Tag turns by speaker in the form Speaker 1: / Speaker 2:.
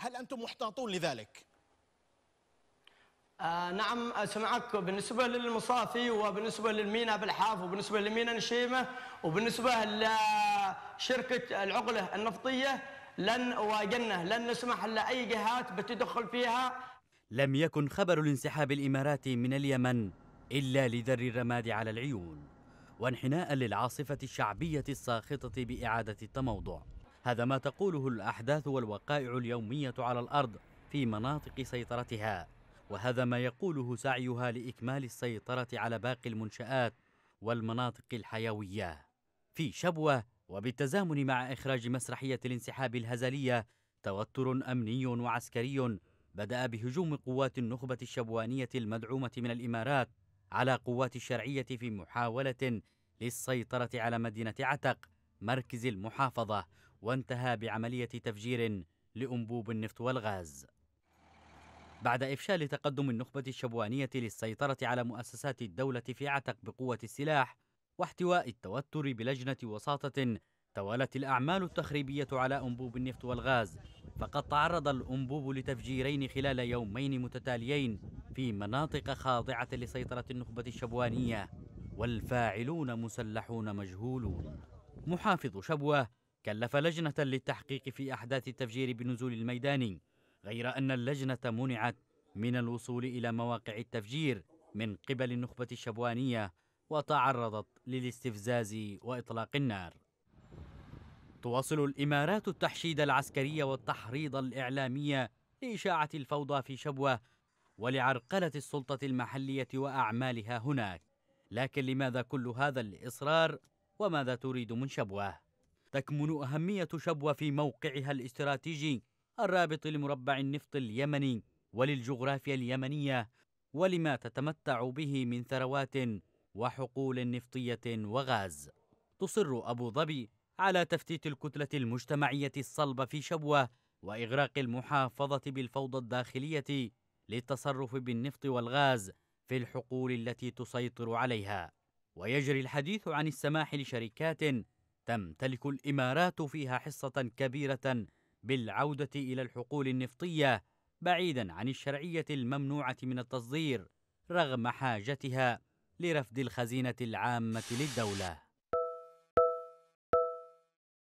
Speaker 1: هل أنتم محتاطون لذلك؟ آه نعم اسمعك بالنسبه للمصافي وبالنسبه للميناء بالحاف وبالنسبه للميناء نشيمه وبالنسبه لشركه العقله النفطيه لن واجنة لن نسمح لاي جهات بالتدخل فيها لم يكن خبر الانسحاب الاماراتي من اليمن الا لذر الرماد على العيون وانحناء للعاصفه الشعبيه الساخطه باعاده التموضع هذا ما تقوله الأحداث والوقائع اليومية على الأرض في مناطق سيطرتها وهذا ما يقوله سعيها لإكمال السيطرة على باقي المنشآت والمناطق الحيوية في شبوة وبالتزامن مع إخراج مسرحية الانسحاب الهزلية توتر أمني وعسكري بدأ بهجوم قوات النخبة الشبوانية المدعومة من الإمارات على قوات الشرعية في محاولة للسيطرة على مدينة عتق مركز المحافظة وانتهى بعملية تفجير لأنبوب النفط والغاز بعد إفشال تقدم النخبة الشبوانية للسيطرة على مؤسسات الدولة في عتق بقوة السلاح واحتواء التوتر بلجنة وساطة توالت الأعمال التخريبية على أنبوب النفط والغاز فقد تعرض الأنبوب لتفجيرين خلال يومين متتاليين في مناطق خاضعة لسيطرة النخبة الشبوانية والفاعلون مسلحون مجهولون محافظ شبوة كلف لجنة للتحقيق في أحداث التفجير بنزول الميداني غير أن اللجنة منعت من الوصول إلى مواقع التفجير من قبل النخبة الشبوانية وتعرضت للاستفزاز وإطلاق النار تواصل الإمارات التحشيد العسكري والتحريض الإعلامي لإشاعة الفوضى في شبوة ولعرقلة السلطة المحلية وأعمالها هناك لكن لماذا كل هذا الإصرار وماذا تريد من شبوه تكمن أهمية شبوة في موقعها الاستراتيجي الرابط لمربع النفط اليمني وللجغرافيا اليمنية ولما تتمتع به من ثروات وحقول نفطية وغاز. تصر أبو ظبي على تفتيت الكتلة المجتمعية الصلبة في شبوة وإغراق المحافظة بالفوضى الداخلية للتصرف بالنفط والغاز في الحقول التي تسيطر عليها. ويجري الحديث عن السماح لشركات تمتلك الامارات فيها حصه كبيره بالعوده الى الحقول النفطيه بعيدا عن الشرعيه الممنوعه من التصدير رغم حاجتها لرفد الخزينه العامه للدوله